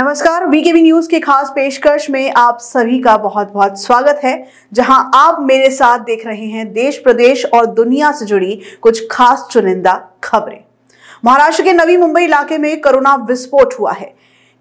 नमस्कार VKB news के खास पेशकश में आप सभी का बहुत बहुत स्वागत है जहां आप मेरे साथ देख रहे हैं देश प्रदेश और दुनिया से जुड़ी कुछ खास चुनिंदा खबरें महाराष्ट्र के नवी मुंबई इलाके में कोरोना विस्फोट हुआ है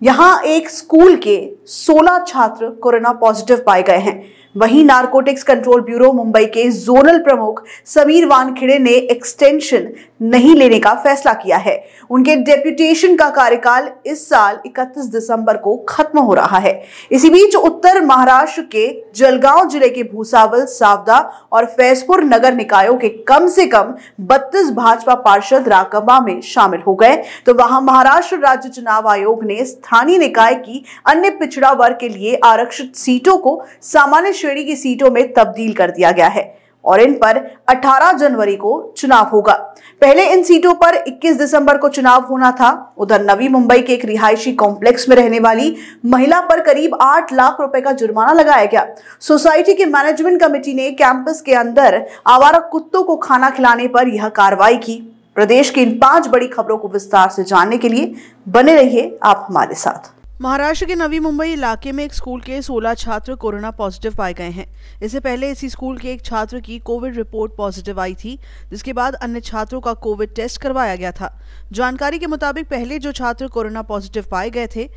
यहां एक स्कूल के 16 छात्र कोरोना पॉजिटिव पाए गए हैं वहीं नारकोटिक्स कंट्रोल ब्यूरो मुंबई के जोनल प्रमुख समीर वानखेड़े ने एक्सटेंशन नहीं लेने का फैसला किया है उनके डेप्यूटेशन का कार्यकाल इस साल 31 दिसंबर को खत्म हो रहा है इसी बीच उत्तर महाराष्ट्र के जलगांव जिले के भूसावल सावदा और फैजपुर नगर निकायों के कम से कम 32 भाजपा पार्षद राकबा में शामिल हो गए तो वहां महाराष्ट्र राज्य चुनाव आयोग ने स्थानीय निकाय की अन्य पिछड़ी पिछड़ा वर्ग के लिए आरक्षित सीटों को सामान्य श्रेणी की सीटों में तब्दील कर दिया गया है और इन पर 18 जनवरी को चुनाव होगा पहले इन सीटों पर 21 दिसंबर को चुनाव होना था उधर नवी मुंबई के एक रिहायशी कॉम्प्लेक्स में रहने वाली महिला पर करीब 8 लाख रुपए का जुर्माना लगाया गया सोसाइटी के मैनेजमेंट कमेटी ने कैंपस के अंदर आवारा कुत्तों को खाना खिलाने पर यह कार्रवाई की प्रदेश की इन पांच बड़ी खबरों को विस्तार से जानने के लिए बने रहिए आप हमारे साथ महाराष्ट्र के नवी मुंबई इलाके में एक स्कूल के 16 छात्र कोरोना पॉजिटिव पाए गए हैं इससे पहले इसी स्कूल के एक छात्र की कोविड रिपोर्ट पॉजिटिव आई थी जिसके बाद अन्य छात्रों का कोविड टेस्ट करवाया गया था जानकारी के मुताबिक पहले जो छात्र कोरोना पॉजिटिव पाए गए थे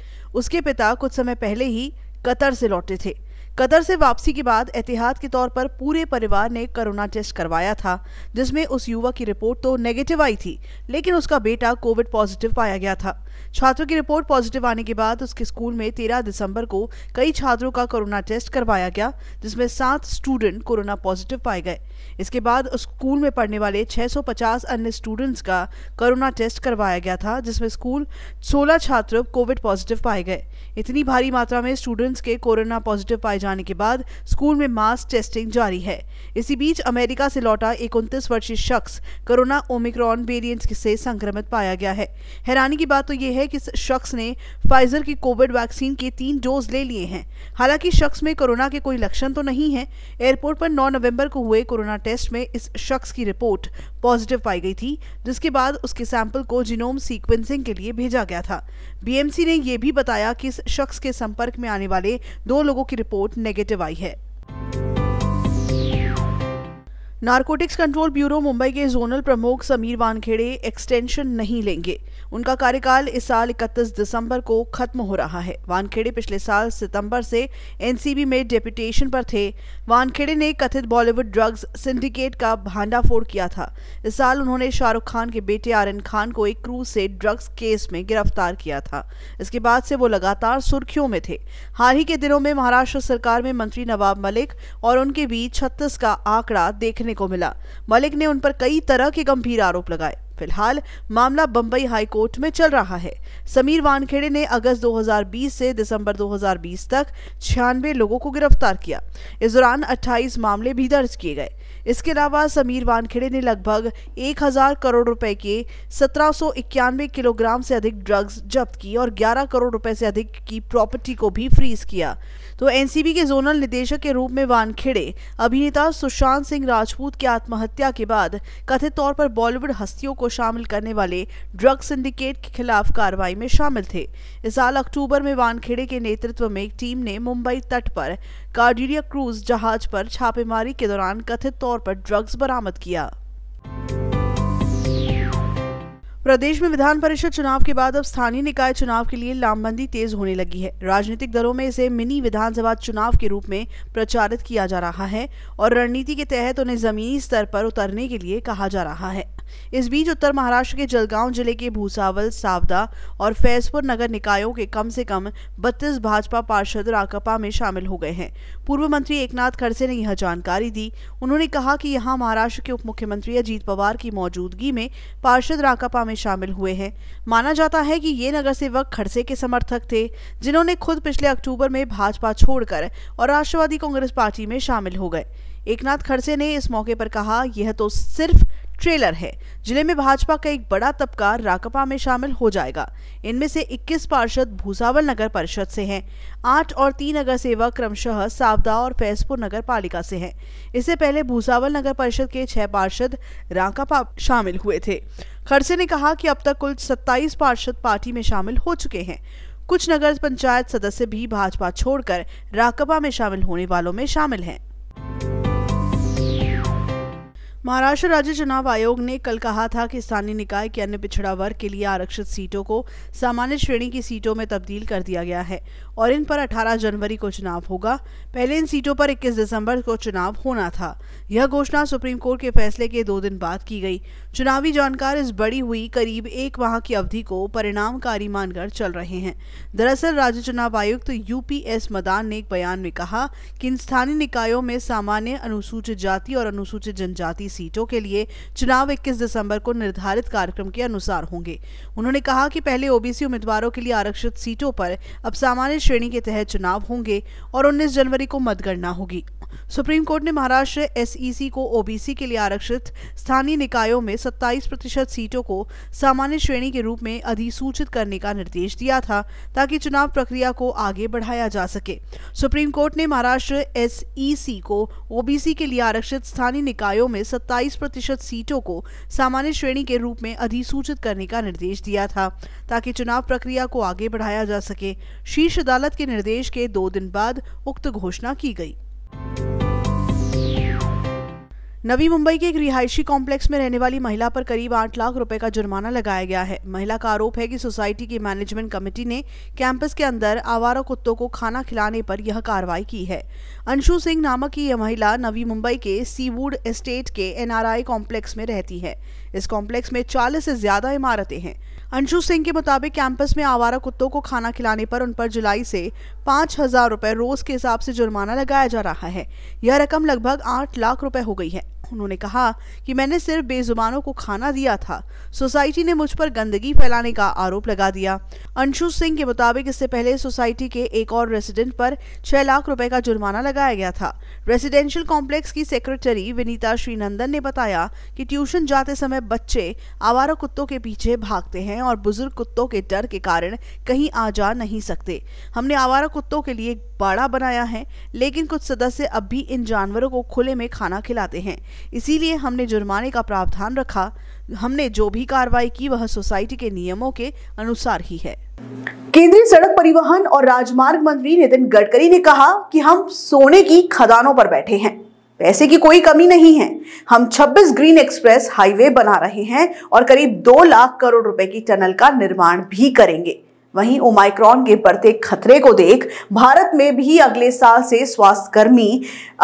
उसके पिता कुछ समय पहले ही कतर से लौटे थे कतर से वापसी के बाद एहतियात के तौर पर पूरे परिवार ने कोरोना टेस्ट करवाया था जिसमें उस युवक की रिपोर्ट तो नेगेटिव आई थी लेकिन उसका बेटा कोविड पॉजिटिव पाया गया था छात्रों की रिपोर्ट पॉजिटिव आने के बाद उसके स्कूल में तेरह दिसंबर को कई छात्रों का कोरोना टेस्ट करवाया गया जिसमें सात स्टूडेंट कोरोना पॉजिटिव पाए गए इसके बाद उस स्कूल में पढ़ने वाले छह अन्य स्टूडेंट्स का कोरोना टेस्ट करवाया गया था जिसमें स्कूल सोलह छात्र कोविड पॉजिटिव पाए गए इतनी भारी मात्रा में स्टूडेंट्स के कोरोना पॉजिटिव पाए जाने जाने के बाद स्कूल में मास टेस्टिंग जारी है इसी बीच अमेरिका से लौटा एक उनतीस वर्षीय शख्स कोरोना ओमिक्रॉन वेरियंट से संक्रमित पाया गया है हैरानी की बात तो यह है कि इस शख्स ने फाइजर की कोविड वैक्सीन के तीन डोज ले लिए हैं हालांकि शख्स में कोरोना के कोई लक्षण तो नहीं है एयरपोर्ट पर नौ नवम्बर को हुए कोरोना टेस्ट में इस शख्स की रिपोर्ट पॉजिटिव पाई गई थी जिसके बाद उसके सैंपल को जिनोम सीक्वेंसिंग के लिए भेजा गया था बीएमसी ने यह भी बताया कि इस शख्स के संपर्क में आने वाले दो लोगों की रिपोर्ट नेगेटिव आई है नारकोटिक्स कंट्रोल ब्यूरो मुंबई के जोनल प्रमुख समीर वानखेड़े एक्सटेंशन नहीं लेंगे उनका कार्यकाल इस साल 31 दिसंबर को खत्म हो रहा है वानखेड़े पिछले साल सितंबर से एनसीबी में डेप्यूटेशन पर थे वानखेड़े ने कथित बॉलीवुड ड्रग्स सिंडिकेट का भांडाफोड़ किया था इस साल उन्होंने शाहरुख खान के बेटे आर खान को एक क्रूज से ड्रग्स केस में गिरफ्तार किया था इसके बाद से वो लगातार सुर्खियों में थे हाल ही के दिनों में महाराष्ट्र सरकार में मंत्री नवाब मलिक और उनके बीच छत्तीस का आंकड़ा देखने देखने को मिला मलिक ने उन पर कई तरह के गंभीर आरोप लगाए फिलहाल मामला बंबई हाई कोर्ट में चल रहा है समीर वानखेड़े ने अगस्त 2020 से दिसंबर 2020 तक छियानवे लोगों को गिरफ्तार किया इस दौरान 28 मामले भी दर्ज किए गए इसके अलावा समीर वानखेड़े ने लगभग एक हजार करोड़ रुपए के सत्रह किलोग्राम से अधिक ड्रग्स जब्त की और 11 करोड़ रुपए से अधिक की प्रॉपर्टी को भी फ्रीज किया तो एनसीबी के जोनल निदेशक के रूप में वानखेड़े अभिनेता सुशांत सिंह राजपूत की आत्महत्या के बाद कथित तौर पर बॉलीवुड हस्तियों को शामिल करने वाले ड्रग्स सिंडिकेट के खिलाफ कार्रवाई में शामिल थे इस साल अक्टूबर में वानखेड़े के नेतृत्व में एक टीम ने मुंबई तट पर कार्डिया क्रूज जहाज पर छापेमारी के दौरान कथित तौर पर ड्रग्स बरामद किया प्रदेश में विधान परिषद चुनाव के बाद अब स्थानीय निकाय चुनाव के लिए लामबंदी तेज होने लगी है राजनीतिक दलों में इसे मिनी विधानसभा चुनाव के रूप में प्रचारित किया जा रहा है और रणनीति के तहत उन्हें जमीनी स्तर पर उतरने के लिए कहा जा रहा है इस बीच उत्तर महाराष्ट्र के जलगांव जिले के भूसावल सावदा और फैजपुर नगर निकायों के कम से कम 32 भाजपा पार्षद राकपा में शामिल हो गए हैं पूर्व मंत्री एकनाथ खड़से ने यह जानकारी दी उन्होंने कहा कि यहां महाराष्ट्र के उप मुख्यमंत्री अजीत पवार की मौजूदगी में पार्षद राकपा में शामिल हुए हैं माना जाता है कि ये नगर सेवक खड़से के समर्थक थे जिन्होंने खुद पिछले अक्टूबर में भाजपा छोड़कर और राष्ट्रवादी कांग्रेस पार्टी में शामिल हो गए एक नाथ खड़से ने इस मौके पर कहा यह तो सिर्फ ट्रेलर है जिले में भाजपा का एक बड़ा तबका राकपा में शामिल हो जाएगा इनमें से 21 पार्षद भूसावल नगर परिषद से हैं आठ और तीन नगर सेवक क्रमशः सावदा और फैजपुर नगर पालिका से हैं इससे पहले भूसावल नगर परिषद के छह पार्षद राकापा शामिल हुए थे खड़से ने कहा कि अब तक कुल 27 पार्षद पार्टी में शामिल हो चुके हैं कुछ नगर पंचायत सदस्य भी भाजपा छोड़कर राकपा में शामिल होने वालों में शामिल हैं महाराष्ट्र राज्य चुनाव आयोग ने कल कहा था कि स्थानीय निकाय के अन्य पिछड़ा वर्ग के लिए आरक्षित सीटों को सामान्य श्रेणी की सीटों में तब्दील कर दिया गया है और इन पर 18 जनवरी को चुनाव होगा पहले इन सीटों पर 21 दिसंबर को चुनाव होना था यह घोषणा सुप्रीम कोर्ट के फैसले के दो दिन बाद की गई चुनावी जानकार इस बड़ी हुई करीब एक माह की अवधि को परिणामकारी मानकर चल रहे हैं दरअसल राज्य चुनाव आयुक्त तो यूपीएस मदान ने एक बयान में कहा कि इन स्थानीय निकायों में सामान्य अनुसूचित जाति और अनुसूचित जनजाति की सीटों के लिए चुनाव 21 दिसंबर को निर्धारित कार्यक्रम के अनुसार होंगे उन्होंने कहा कि पहले ओबीसी उम्मीदवारों के लिए आरक्षित सीटों पर अब सामान्य श्रेणी के तहत चुनाव होंगे और उन्नीस जनवरी को मतगणना होगी सुप्रीम कोर्ट ने महाराष्ट्र एसईसी को ओबीसी के लिए आरक्षित स्थानीय निकायों में 27 प्रतिशत सीटों को सामान्य श्रेणी के रूप में अधिसूचित करने का निर्देश दिया था ताकि चुनाव प्रक्रिया को आगे बढ़ाया जा सके सुप्रीम कोर्ट ने महाराष्ट्र एसईसी को ओबीसी के लिए आरक्षित स्थानीय निकायों में सत्ताईस प्रतिशत सीटों को सामान्य श्रेणी के रूप में अधिसूचित करने का निर्देश दिया था ताकि चुनाव प्रक्रिया को आगे बढ़ाया जा सके शीर्ष अदालत के निर्देश के दो दिन बाद उक्त घोषणा की गई नवी मुंबई के एक रिहायशी कॉम्प्लेक्स में रहने वाली महिला पर करीब आठ लाख रुपए का जुर्माना लगाया गया है महिला का आरोप है कि सोसाइटी की मैनेजमेंट कमेटी ने कैंपस के अंदर आवारा कुत्तों को खाना खिलाने पर यह कार्रवाई की है अंशु सिंह नामक यह महिला नवी मुंबई के सीवुड एस्टेट के एनआरआई कॉम्प्लेक्स में रहती है इस कॉम्प्लेक्स में चालीस से ज्यादा इमारतें हैं अंशु सिंह के मुताबिक कैंपस में आवारा कुत्तों को खाना खिलाने पर उन पर जुलाई से पाँच हजार रुपये रोज के हिसाब से जुर्माना लगाया जा रहा है यह रकम लगभग आठ लाख रुपए हो गई है उन्होंने कहा कि मैंने सिर्फ बेजुबानों को खाना दिया था सोसाइटी ने मुझ पर गंदगी फैलाने का आरोप लगा दिया अंशु सिंह के मुताबिक इससे पहले सोसाइटी के एक और रेसिडेंट पर छह लाख रुपए का जुर्माना लगाया गया था रेसिडेंशियल कॉम्प्लेक्स की सेक्रेटरी विनीता श्रीनंदन ने बताया कि ट्यूशन जाते समय बच्चे आवारा कुत्तों के पीछे भागते हैं और बुजुर्ग कुत्तों के डर के कारण कहीं आ जा नहीं सकते हमने आवारा कुत्तों के लिए बाड़ा बनाया है लेकिन कुछ सदस्य अब भी इन जानवरों को खुले में खाना खिलाते हैं इसीलिए हमने जुर्माने का प्रावधान रखा हमने जो भी कार्रवाई की वह सोसाइटी के नियमों के अनुसार ही है केंद्रीय सड़क परिवहन और राजमार्ग मंत्री नितिन गडकरी ने कहा कि हम सोने की खदानों पर बैठे हैं पैसे की कोई कमी नहीं है हम 26 ग्रीन एक्सप्रेस हाईवे बना रहे हैं और करीब 2 लाख करोड़ रुपए की टनल का निर्माण भी करेंगे वहीं ओमाइक्रॉन के बढ़ते खतरे को देख भारत में भी अगले साल से स्वास्थ्यकर्मी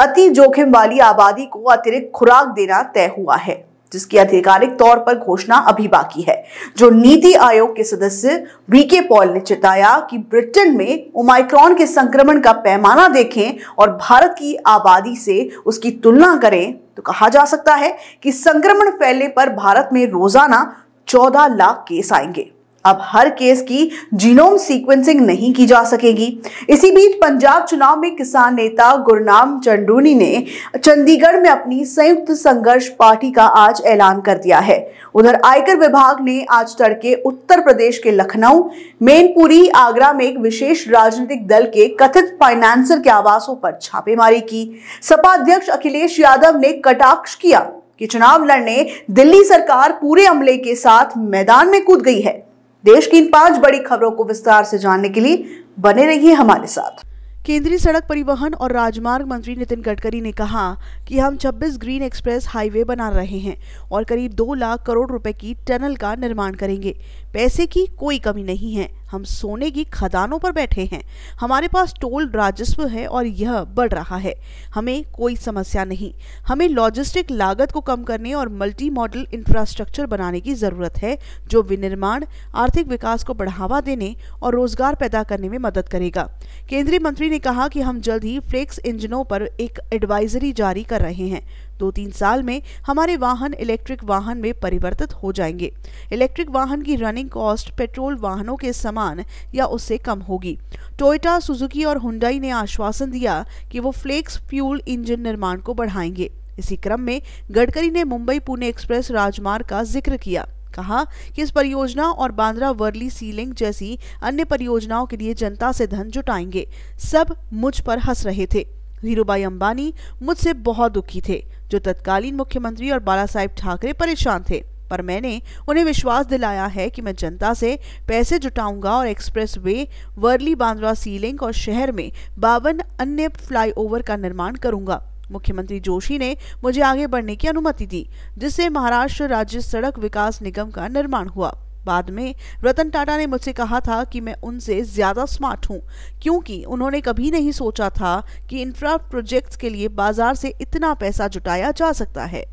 अति जोखिम वाली आबादी को अतिरिक्त खुराक देना तय हुआ है जिसकी आधिकारिक तौर पर घोषणा अभी बाकी है जो नीति आयोग के सदस्य वीके पॉल ने चेताया कि ब्रिटेन में ओमाइक्रॉन के संक्रमण का पैमाना देखें और भारत की आबादी से उसकी तुलना करें तो कहा जा सकता है कि संक्रमण फैलने पर भारत में रोजाना 14 लाख केस आएंगे अब हर केस की जीनोम सीक्वेंसिंग नहीं की जा सकेगी इसी बीच पंजाब चुनाव में किसान नेता गुरनाम चंडूनी ने चंडीगढ़ में अपनी संयुक्त संघर्ष पार्टी का आज ऐलान कर दिया है उधर आयकर विभाग ने आज तड़के उत्तर प्रदेश के लखनऊ मेनपुरी आगरा में एक विशेष राजनीतिक दल के कथित फाइनेंसर के आवासों पर छापेमारी की सपा अध्यक्ष अखिलेश यादव ने कटाक्ष किया कि चुनाव लड़ने दिल्ली सरकार पूरे अमले के साथ मैदान में कूद गई है देश की इन पांच बड़ी खबरों को विस्तार से जानने के लिए बने रहिए हमारे साथ केंद्रीय सड़क परिवहन और राजमार्ग मंत्री नितिन गडकरी ने कहा कि हम 26 ग्रीन एक्सप्रेस हाईवे बना रहे हैं और करीब 2 लाख करोड़ रुपए की टनल का निर्माण करेंगे पैसे की कोई कमी नहीं है हम सोने की खदानों पर बैठे हैं हमारे पास टोल राजस्व है और यह बढ़ रहा है हमें कोई समस्या नहीं हमें लॉजिस्टिक लागत को कम करने और मल्टी मॉडल इंफ्रास्ट्रक्चर बनाने की ज़रूरत है जो विनिर्माण आर्थिक विकास को बढ़ावा देने और रोजगार पैदा करने में मदद करेगा केंद्रीय मंत्री ने कहा कि हम जल्द ही फ्लेक्स इंजनों पर एक एडवाइजरी जारी कर रहे हैं दो तीन साल में हमारे वाहन इलेक्ट्रिक वाहन में परिवर्तित हो जाएंगे इलेक्ट्रिक वाहन की रनिंग कॉस्ट पेट्रोल वाहनों के समान या उससे कम होगी टोयोटा सुजुकी और हुंडई ने आश्वासन दिया कि वो फ्लेक्स फ्यूल इंजन निर्माण को बढ़ाएंगे इसी क्रम में गडकरी ने मुंबई पुणे एक्सप्रेस राजमार्ग का जिक्र किया कहा कि इस परियोजना और बांद्रा वर्ली सीलिंग जैसी अन्य परियोजनाओं के लिए जनता से धन जुटाएंगे सब मुझ पर हंस रहे थे धीरूभाई अंबानी मुझसे बहुत दुखी थे जो तत्कालीन मुख्यमंत्री और बाला साहेब ठाकरे परेशान थे पर मैंने उन्हें विश्वास दिलाया है कि मैं जनता से पैसे जुटाऊंगा और expressway Worli Bandra sea link और शहर में बावन अन्य फ्लाईओवर का निर्माण करूंगा मुख्यमंत्री जोशी ने मुझे आगे बढ़ने की अनुमति दी जिससे महाराष्ट्र राज्य सड़क विकास निगम का निर्माण हुआ बाद में रतन टाटा ने मुझसे कहा था कि मैं उनसे ज़्यादा स्मार्ट हूँ क्योंकि उन्होंने कभी नहीं सोचा था कि इंफ्रा प्रोजेक्ट्स के लिए बाजार से इतना पैसा जुटाया जा सकता है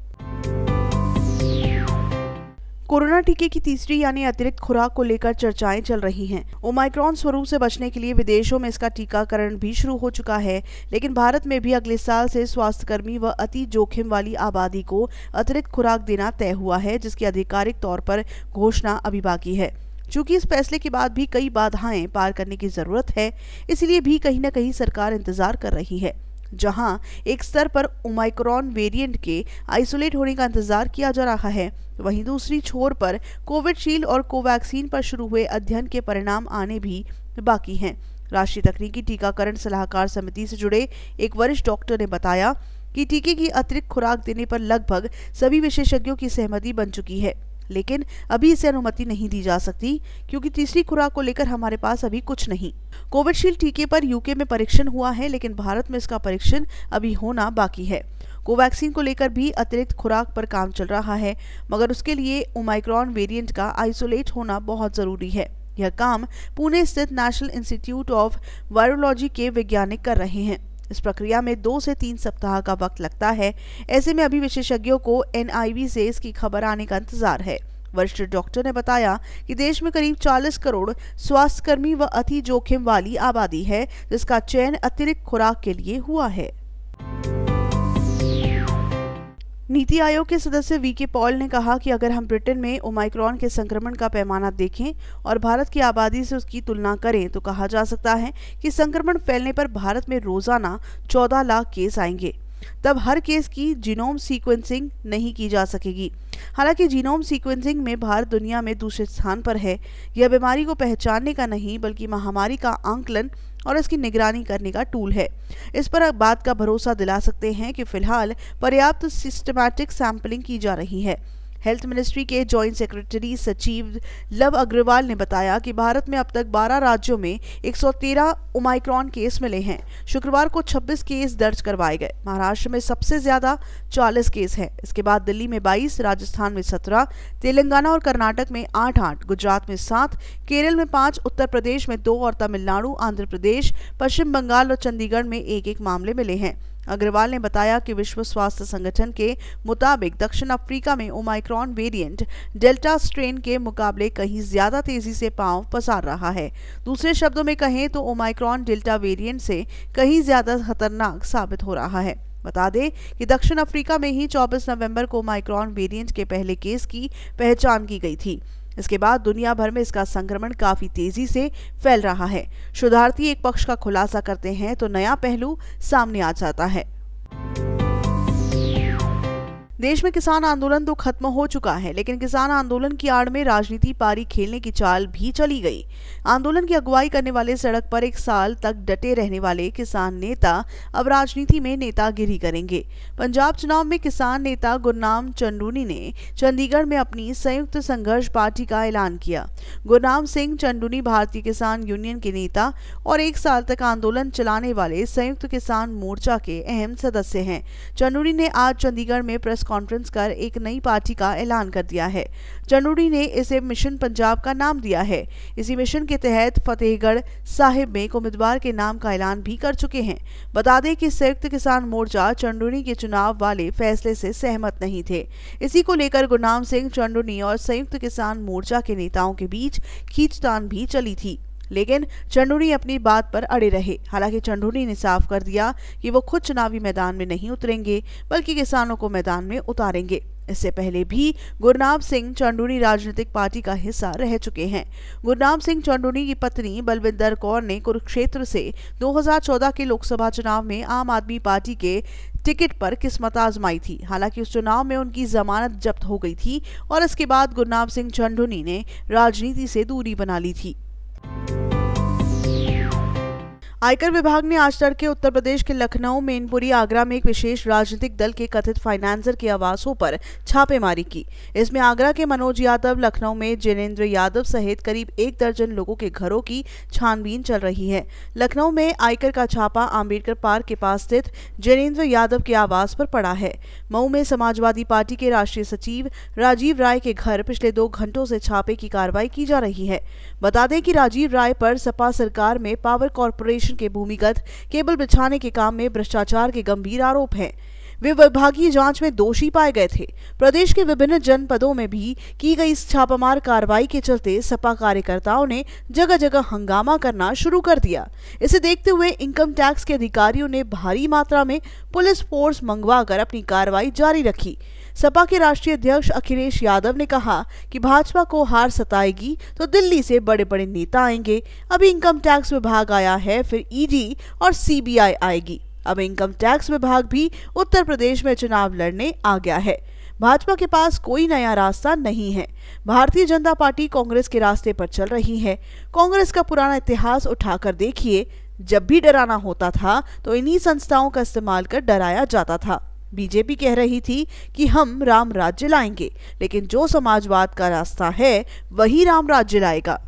कोरोना टीके की तीसरी यानी अतिरिक्त खुराक को लेकर चर्चाएं चल रही हैं। ओमाइक्रॉन स्वरूप से बचने के लिए विदेशों में इसका टीकाकरण भी शुरू हो चुका है लेकिन भारत में भी अगले साल से स्वास्थ्यकर्मी व अति जोखिम वाली आबादी को अतिरिक्त खुराक देना तय हुआ है जिसकी आधिकारिक तौर पर घोषणा अभी बाकी है चूंकि इस फैसले के बाद भी कई बाधाएं पार करने की जरूरत है इसलिए भी कहीं न कहीं सरकार इंतजार कर रही है जहां एक स्तर पर ओमाइक्रॉन वेरिएंट के आइसोलेट होने का इंतजार किया जा रहा है वहीं दूसरी छोर पर कोविडशील्ड और कोवैक्सीन पर शुरू हुए अध्ययन के परिणाम आने भी बाकी हैं राष्ट्रीय तकनीकी टीकाकरण सलाहकार समिति से जुड़े एक वरिष्ठ डॉक्टर ने बताया कि टीके की अतिरिक्त खुराक देने पर लगभग सभी विशेषज्ञों की सहमति बन चुकी है लेकिन अभी इसे अनुमति नहीं दी जा सकती क्योंकि तीसरी खुराक को लेकर हमारे पास अभी कुछ नहीं कोविशील्ड टीके पर यूके में परीक्षण हुआ है लेकिन भारत में इसका परीक्षण अभी होना बाकी है कोवैक्सीन को लेकर भी अतिरिक्त खुराक पर काम चल रहा है मगर उसके लिए ओमाइक्रॉन वेरिएंट का आइसोलेट होना बहुत जरूरी है यह काम पुणे स्थित नेशनल इंस्टीट्यूट ऑफ वायरोलॉजी के वैज्ञानिक कर रहे हैं इस प्रक्रिया में दो से तीन सप्ताह का वक्त लगता है ऐसे में अभी विशेषज्ञों को एनआईवी से इसकी खबर आने का इंतजार है वरिष्ठ डॉक्टर ने बताया कि देश में करीब 40 करोड़ स्वास्थ्यकर्मी व अति जोखिम वाली आबादी है जिसका चयन अतिरिक्त खुराक के लिए हुआ है नीति आयोग के सदस्य वी के पॉल ने कहा कि अगर हम ब्रिटेन में ओमाइक्रॉन के संक्रमण का पैमाना देखें और भारत की आबादी से उसकी तुलना करें तो कहा जा सकता है कि संक्रमण फैलने पर भारत में रोजाना चौदह लाख केस आएंगे तब हर केस की जीनोम सीक्वेंसिंग नहीं की जा सकेगी हालांकि जीनोम सीक्वेंसिंग में भारत दुनिया में दूसरे स्थान पर है यह बीमारी को पहचानने का नहीं बल्कि महामारी का आंकलन और इसकी निगरानी करने का टूल है इस पर आप बात का भरोसा दिला सकते हैं कि फिलहाल पर्याप्त सिस्टमैटिक सैम्पलिंग की जा रही है हेल्थ मिनिस्ट्री के जॉइंट सेक्रेटरी सचिव लव अग्रवाल ने बताया कि भारत में अब तक 12 राज्यों में 113 ओमाइक्रॉन केस मिले हैं शुक्रवार को 26 केस दर्ज करवाए गए महाराष्ट्र में सबसे ज्यादा 40 केस हैं इसके बाद दिल्ली में 22 राजस्थान में 17 तेलंगाना और कर्नाटक में आठ आठ गुजरात में सात केरल में पांच उत्तर प्रदेश में दो और तमिलनाडु आंध्र प्रदेश पश्चिम बंगाल और चंडीगढ़ में एक एक मामले मिले हैं अग्रवाल ने बताया कि विश्व स्वास्थ्य संगठन के मुताबिक दक्षिण अफ्रीका में ओमाइक्रॉन वेरिएंट डेल्टा स्ट्रेन के मुकाबले कहीं ज्यादा तेजी से पांव पसार रहा है दूसरे शब्दों में कहें तो ओमाइक्रॉन डेल्टा वेरिएंट से कहीं ज्यादा खतरनाक साबित हो रहा है बता दें कि दक्षिण अफ्रीका में ही 24 नवंबर को माइक्रॉन वेरिएंट के पहले केस की पहचान की गई थी इसके बाद दुनिया भर में इसका संक्रमण काफी तेजी से फैल रहा है शोधार्थी एक पक्ष का खुलासा करते हैं तो नया पहलू सामने आ जाता है देश में किसान आंदोलन तो खत्म हो चुका है लेकिन किसान आंदोलन की आड़ में राजनीति पारी खेलने की चाल भी चली गई आंदोलन की अगुवाई करने वाले सड़क पर एक साल तक डटे रहने वाले किसान नेता अब राजनीति में नेतागिरी करेंगे पंजाब चुनाव में किसान नेता गुरनाम चंडूनी ने चंडीगढ़ में अपनी संयुक्त संघर्ष पार्टी का ऐलान किया गुरनाम सिंह चंडूनी भारतीय किसान यूनियन के नेता और एक साल तक आंदोलन चलाने वाले संयुक्त किसान मोर्चा के अहम सदस्य हैं चंडूनी ने आज चंडीगढ़ में प्रेस कॉन्फ्रेंस कर एक नई पार्टी का ऐलान कर दिया है चंडूड़ी ने इसे मिशन पंजाब का नाम दिया है इसी मिशन के तहत फतेहगढ़ साहिब में एक उम्मीदवार के नाम का ऐलान भी कर चुके हैं बता दें कि संयुक्त किसान मोर्चा चंडूड़ी के चुनाव वाले फैसले से सहमत नहीं थे इसी को लेकर गुरनाम सिंह चंडूनी और संयुक्त किसान मोर्चा के नेताओं के बीच खींचतान भी चली थी लेकिन चंडूनी अपनी बात पर अड़े रहे हालांकि चंडूनी ने साफ कर दिया कि वो खुद चुनावी मैदान में नहीं उतरेंगे बल्कि किसानों को मैदान में उतारेंगे इससे पहले भी गुरनाम सिंह चंडूनी राजनीतिक पार्टी का हिस्सा रह चुके हैं गुरनाम सिंह चंडूनी की पत्नी बलविंदर कौर ने कुरुक्षेत्र से 2014 के लोकसभा चुनाव में आम आदमी पार्टी के टिकट पर किस्मत आजमाई थी हालांकि उस चुनाव में उनकी जमानत जब्त हो गई थी और इसके बाद गुरनाम सिंह चंडूनी ने राजनीति से दूरी बना ली थी आयकर विभाग ने आज तड़के उत्तर प्रदेश के लखनऊ मेनपुरी आगरा में एक विशेष राजनीतिक दल के कथित फाइनेंसर के आवासों पर छापेमारी की इसमें आगरा के मनोज यादव लखनऊ में जिनेन्द्र यादव सहित करीब एक दर्जन लोगों के घरों की छानबीन चल रही है लखनऊ में आयकर का छापा आम्बेडकर पार्क के पास स्थित जिनेन्द्र यादव के आवास पर पड़ा है मऊ में समाजवादी पार्टी के राष्ट्रीय सचिव राजीव राय के घर पिछले दो घंटों से छापे की कार्रवाई की जा रही है बता दें कि राजीव राय पर सपा सरकार में पावर कॉरपोरेशन कमीशन के भूमिगत केबल बिछाने के काम में भ्रष्टाचार के गंभीर आरोप हैं वे विभागीय जांच में दोषी पाए गए थे प्रदेश के विभिन्न जनपदों में भी की गई इस छापामार कार्रवाई के चलते सपा कार्यकर्ताओं ने जगह जगह हंगामा करना शुरू कर दिया इसे देखते हुए इनकम टैक्स के अधिकारियों ने भारी मात्रा में पुलिस फोर्स मंगवाकर अपनी कार्रवाई जारी रखी सपा के राष्ट्रीय अध्यक्ष अखिलेश यादव ने कहा कि भाजपा को हार सताएगी तो दिल्ली से बड़े बड़े नेता आएंगे अभी इनकम टैक्स विभाग आया है फिर ईडी और सीबीआई आएगी अब इनकम टैक्स विभाग भी उत्तर प्रदेश में चुनाव लड़ने आ गया है भाजपा के पास कोई नया रास्ता नहीं है भारतीय जनता पार्टी कांग्रेस के रास्ते पर चल रही है कांग्रेस का पुराना इतिहास उठाकर देखिए जब भी डराना होता था तो इन्हीं संस्थाओं का इस्तेमाल कर डराया जाता था बीजेपी कह रही थी कि हम राम राज्य लाएंगे लेकिन जो समाजवाद का रास्ता है वही राम राज्य लाएगा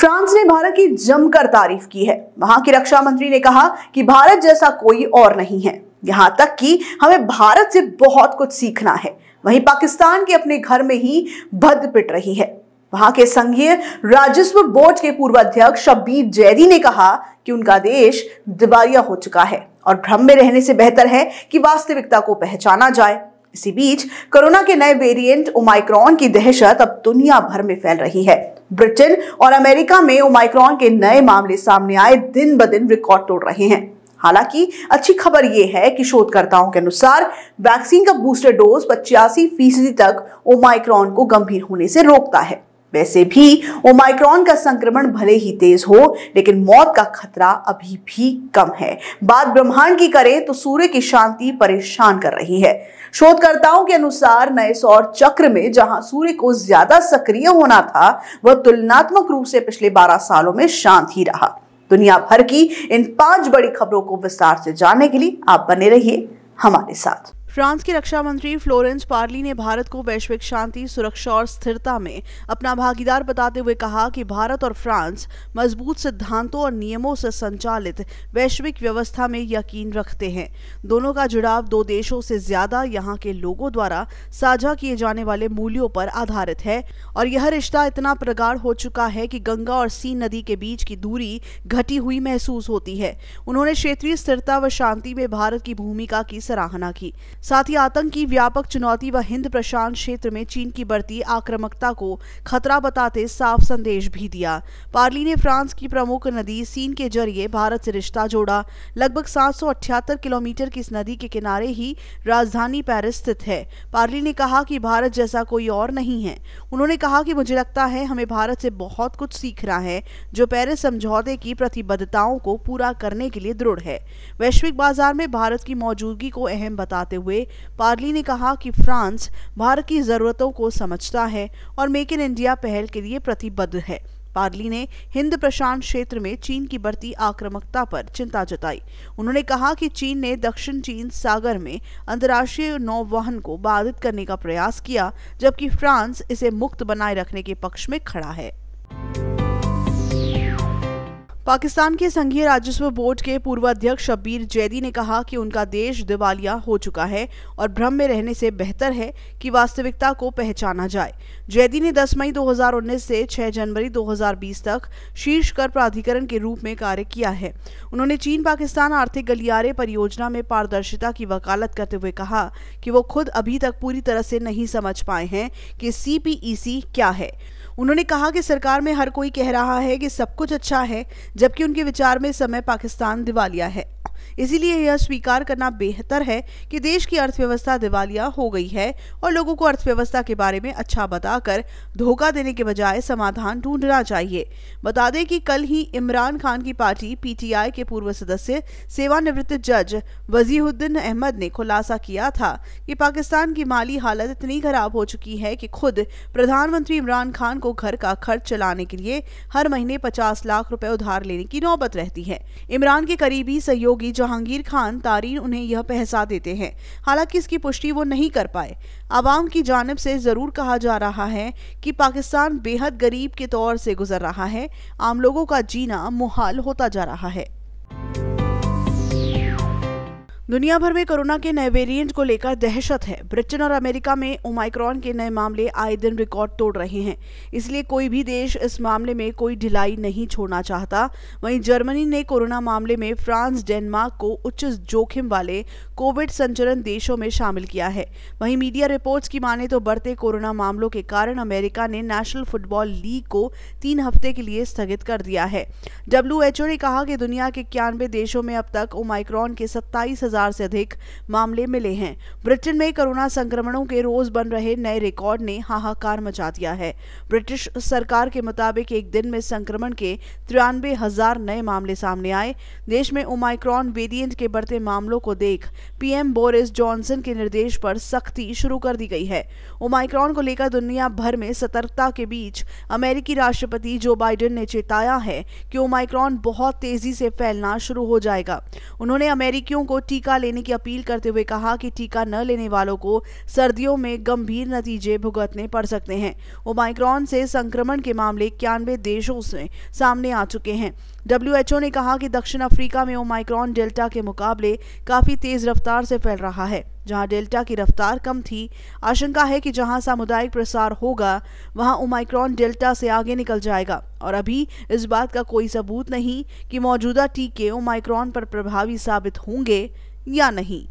फ्रांस ने भारत की जमकर तारीफ की है वहां की रक्षा मंत्री ने कहा कि भारत जैसा कोई और नहीं है यहाँ तक कि हमें भारत से बहुत कुछ सीखना है वहीं पाकिस्तान के अपने घर में ही भद पिट रही है वहां के संघीय राजस्व बोर्ड के पूर्व अध्यक्ष शबीर जैदी ने कहा कि उनका देश दिवालिया हो चुका है और भ्रम में रहने से बेहतर है कि वास्तविकता को पहचाना जाए इसी बीच कोरोना के नए वेरिएंट ओमाइक्रॉन की दहशत अब दुनिया भर में फैल रही है ब्रिटेन और अमेरिका में ओमाइक्रॉन के नए मामले सामने आए दिन ब दिन रिकॉर्ड तोड़ रहे हैं हालांकि अच्छी खबर यह है कि शोधकर्ताओं के अनुसार वैक्सीन का बूस्टर डोज पचासी फीसदी तक ओमाइक्रॉन को गंभीर होने से रोकता है वैसे भी ओमाइक्रॉन का संक्रमण भले ही तेज हो लेकिन मौत का खतरा अभी भी कम है बात ब्रह्मांड की करें तो सूर्य की शांति परेशान कर रही है शोधकर्ताओं के अनुसार नए सौर चक्र में जहां सूर्य को ज्यादा सक्रिय होना था वह तुलनात्मक रूप से पिछले 12 सालों में शांत ही रहा दुनिया भर की इन पांच बड़ी खबरों को विस्तार से जानने के लिए आप बने रहिए हमारे साथ फ्रांस के रक्षा मंत्री फ्लोरेंस पार्ली ने भारत को वैश्विक शांति सुरक्षा और स्थिरता में अपना भागीदार बताते हुए कहा कि भारत और फ्रांस मजबूत सिद्धांतों और नियमों से संचालित वैश्विक व्यवस्था में यकीन रखते हैं दोनों का जुड़ाव दो देशों से ज्यादा यहाँ के लोगों द्वारा साझा किए जाने वाले मूल्यों पर आधारित है और यह रिश्ता इतना प्रगाढ़ हो चुका है कि गंगा और सी नदी के बीच की दूरी घटी हुई महसूस होती है उन्होंने क्षेत्रीय स्थिरता व शांति में भारत की भूमिका की सराहना की साथ ही आतंक की व्यापक चुनौती व हिंद प्रशांत क्षेत्र में चीन की बढ़ती आक्रामकता को खतरा बताते साफ संदेश भी दिया पार्ली ने फ्रांस की प्रमुख नदी सीन के जरिए भारत से रिश्ता जोड़ा लगभग सात किलोमीटर की इस नदी के किनारे ही राजधानी पेरिस स्थित है पार्ली ने कहा कि भारत जैसा कोई और नहीं है उन्होंने कहा कि मुझे लगता है हमें भारत से बहुत कुछ सीखना है जो पेरिस समझौते की प्रतिबद्धताओं को पूरा करने के लिए दृढ़ है वैश्विक बाजार में भारत की मौजूदगी को अहम बताते हुए हुए पार्ली ने कहा कि फ्रांस भारत की ज़रूरतों को समझता है और मेक इन इंडिया पहल के लिए प्रतिबद्ध है पार्ली ने हिंद प्रशांत क्षेत्र में चीन की बढ़ती आक्रामकता पर चिंता जताई उन्होंने कहा कि चीन ने दक्षिण चीन सागर में अंतर्राष्ट्रीय नौवहन को बाधित करने का प्रयास किया जबकि फ्रांस इसे मुक्त बनाए रखने के पक्ष में खड़ा है पाकिस्तान के संघीय राजस्व बोर्ड के पूर्व अध्यक्ष शब्बीर जैदी ने कहा कि उनका देश दिवालिया हो चुका है और भ्रम में रहने से बेहतर है कि वास्तविकता को पहचाना जाए जैदी ने 10 मई 2019 से 6 जनवरी 2020 तक शीर्ष कर प्राधिकरण के रूप में कार्य किया है उन्होंने चीन पाकिस्तान आर्थिक गलियारे परियोजना में पारदर्शिता की वकालत करते हुए कहा कि वो खुद अभी तक पूरी तरह से नहीं समझ पाए हैं कि सी क्या है उन्होंने कहा कि सरकार में हर कोई कह रहा है कि सब कुछ अच्छा है जबकि उनके विचार में समय पाकिस्तान दिवालिया है इसीलिए यह स्वीकार करना बेहतर है कि देश की अर्थव्यवस्था दिवालिया हो गई है और लोगों को अर्थव्यवस्था के बारे में अच्छा बताकर धोखा देने के बजाय समाधान ढूंढना चाहिए बता दें कि कल ही इमरान खान की पार्टी पीटीआई के पूर्व सदस्य सेवानिवृत्त जज वजीहुद्दीन अहमद ने खुलासा किया था कि पाकिस्तान की माली हालत इतनी खराब हो चुकी है कि खुद प्रधानमंत्री इमरान खान को घर का खर्च चलाने के लिए हर महीने पचास लाख रुपए उधार लेने की नौबत रहती है इमरान के करीबी सहयोगी जहांगीर खान तारीन उन्हें यह पहसा देते हैं हालांकि इसकी पुष्टि वो नहीं कर पाए आवाम की जानब से ज़रूर कहा जा रहा है कि पाकिस्तान बेहद गरीब के तौर से गुजर रहा है आम लोगों का जीना मुहाल होता जा रहा है दुनिया भर में कोरोना के नए वेरिएंट को लेकर दहशत है ब्रिटेन और अमेरिका में ओमाइक्रॉन के नए मामले आए दिन रिकॉर्ड तोड़ रहे हैं इसलिए कोई भी देश इस मामले में कोई ढिलाई नहीं छोड़ना चाहता वहीं जर्मनी ने कोरोना मामले में फ्रांस डेनमार्क को उच्च जोखिम वाले कोविड संचरण देशों में शामिल किया है वहीं मीडिया रिपोर्ट्स की माने तो बढ़ते कोरोना मामलों के कारण अमेरिका ने नेशनल फुटबॉल लीग को तीन हफ्ते के लिए स्थगित कर दिया है डब्ल्यू ने कहा कि दुनिया के इक्यानवे देशों में अब तक ओमाइक्रॉन के सत्ताईस हजार से अधिक मामले मिले हैं ब्रिटेन में कोरोना संक्रमणों के रोज बन रहे नए रिकॉर्ड ने हाहाकार मचा दिया है ब्रिटिश सरकार के मुताबिक एक दिन में संक्रमण के तिरानवे हजार नए मामले सामने आए देश में ओमाइक्रॉन वेरियंट के बढ़ते मामलों को देख पीएम बोरिस जॉनसन के निर्देश पर सख्ती शुरू कर दी गई है ओमाइक्रॉन को लेकर दुनिया भर में सतर्कता के बीच अमेरिकी राष्ट्रपति जो बाइडेन ने चेताया है कि ओमाइक्रॉन बहुत तेजी से फैलना शुरू हो जाएगा उन्होंने अमेरिकियों को टीका टीका लेने की अपील करते हुए कहा कि टीका न लेने वालों को सर्दियों में गंभीर नतीजे भुगतने पड़ सकते हैं ओमाइक्रॉन से संक्रमण के मामले इक्यानवे देशों से सामने आ चुके हैं डब्ल्यूएचओ ने कहा कि दक्षिण अफ्रीका में ओमाइक्रॉन डेल्टा के मुकाबले काफ़ी तेज़ रफ्तार से फैल रहा है जहां डेल्टा की रफ्तार कम थी आशंका है कि जहां सामुदायिक प्रसार होगा वहां ओमाइक्रॉन डेल्टा से आगे निकल जाएगा और अभी इस बात का कोई सबूत नहीं कि मौजूदा टीके ओमाइक्रॉन पर प्रभावी साबित होंगे या नहीं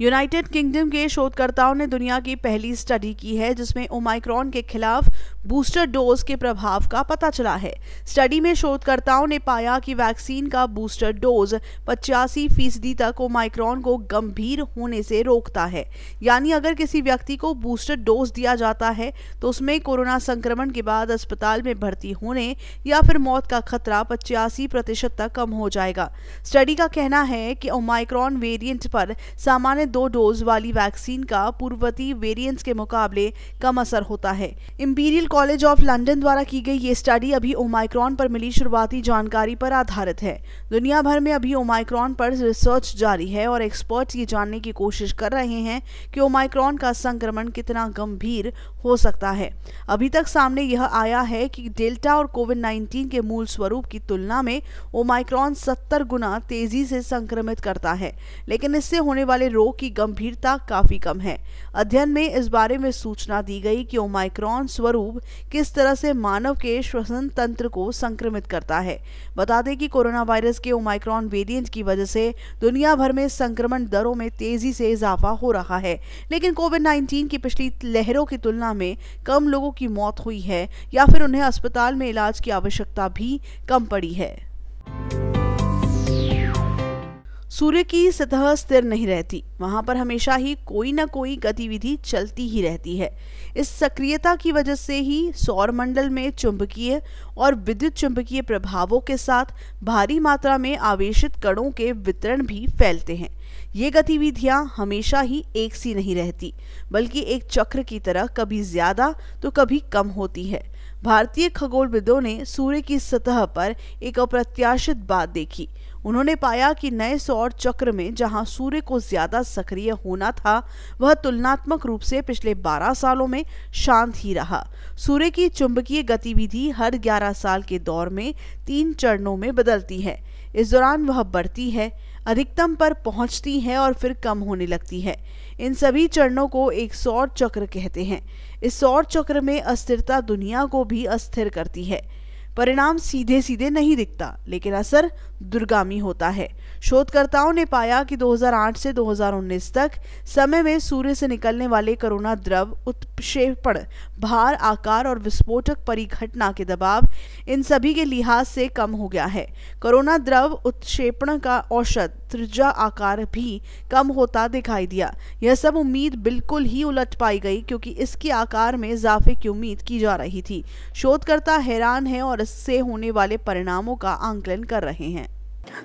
यूनाइटेड किंगडम के शोधकर्ताओं ने दुनिया की पहली स्टडी की है जिसमें ओमाइक्रॉन के खिलाफ बूस्टर डोज के प्रभाव का पता चला है स्टडी में शोधकर्ताओं ने पाया कि वैक्सीन का बूस्टर डोज पचासी फीसदी तक ओमाइक्रॉन को गंभीर होने से रोकता है यानी अगर किसी व्यक्ति को बूस्टर डोज दिया जाता है तो उसमें कोरोना संक्रमण के बाद अस्पताल में भर्ती होने या फिर मौत का खतरा पचासी प्रतिशत तक कम हो जाएगा स्टडी का कहना है कि ओमाइक्रॉन वेरियंट पर सामान्य में दो डोज वाली वैक्सीन का पूर्वती वेरिएंट्स के मुकाबले कम असर होता है इम्पीरियल कॉलेज ऑफ लंदन द्वारा की गई ये स्टडी अभी ओमाइक्रॉन पर मिली शुरुआती जानकारी पर आधारित है दुनिया भर में अभी ओमाइक्रॉन पर रिसर्च जारी है और एक्सपर्ट्स ये जानने की कोशिश कर रहे हैं कि ओमाइक्रॉन का संक्रमण कितना गंभीर हो सकता है अभी तक सामने यह आया है कि डेल्टा और कोविड 19 के मूल स्वरूप की तुलना में ओमाइक्रॉन 70 गुना तेजी से संक्रमित करता है लेकिन इससे होने वाले रोग की गंभीरता काफी कम है अध्ययन में इस बारे में सूचना दी गई कि ओमाइक्रॉन स्वरूप किस तरह से मानव के श्वसन तंत्र को संक्रमित करता है बता दें कि कोरोना वायरस के ओमाइक्रॉन वेरियंट की वजह से दुनिया भर में संक्रमण दरों में तेजी से इजाफा हो रहा है लेकिन कोविड 19 की पिछली लहरों की तुलना में कम लोगों की मौत हुई है या फिर उन्हें अस्पताल में इलाज की आवश्यकता भी कम पड़ी है सूर्य की सतह स्थिर नहीं रहती वहां पर हमेशा ही कोई ना कोई गतिविधि चलती ही रहती है इस सक्रियता की वजह से ही सौर मंडल में चुंबकीय और विद्युत चुंबकीय प्रभावों के साथ भारी मात्रा में आवेशित कणों के वितरण भी फैलते हैं ये गतिविधियाँ हमेशा ही एक सी नहीं रहती बल्कि एक चक्र की तरह कभी ज़्यादा तो कभी कम होती है भारतीय खगोलविदों ने सूर्य की सतह पर एक अप्रत्याशित बात देखी उन्होंने पाया कि नए सौर चक्र में जहां सूर्य को ज्यादा सक्रिय होना था वह तुलनात्मक रूप से पिछले 12 सालों में शांत ही रहा सूर्य की चुंबकीय गतिविधि हर 11 साल के दौर में तीन चरणों में बदलती है इस दौरान वह बढ़ती है अधिकतम पर पहुंचती है और फिर कम होने लगती है इन सभी चरणों को एक सौर चक्र कहते हैं इस सौर चक्र में अस्थिरता दुनिया को भी अस्थिर करती है परिणाम सीधे सीधे नहीं दिखता लेकिन असर दुर्गामी होता है शोधकर्ताओं ने पाया कि 2008 से 2019 तक समय में सूर्य से निकलने वाले कोरोना द्रव उत्क्षेपण भार आकार और विस्फोटक परिघटना के दबाव इन सभी के लिहाज से कम हो गया है कोरोना द्रव उत्क्षेपण का औसत त्रिज्या आकार भी कम होता दिखाई दिया यह सब उम्मीद बिल्कुल ही उलट पाई गई क्योंकि इसके आकार में इजाफे की उम्मीद की जा रही थी शोधकर्ता हैरान है और इससे होने वाले परिणामों का आंकलन कर रहे हैं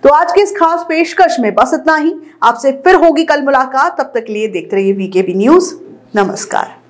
तो आज के इस खास पेशकश में बस इतना ही आपसे फिर होगी कल मुलाकात तब तक लिए देखते रहिए वीकेबी न्यूज नमस्कार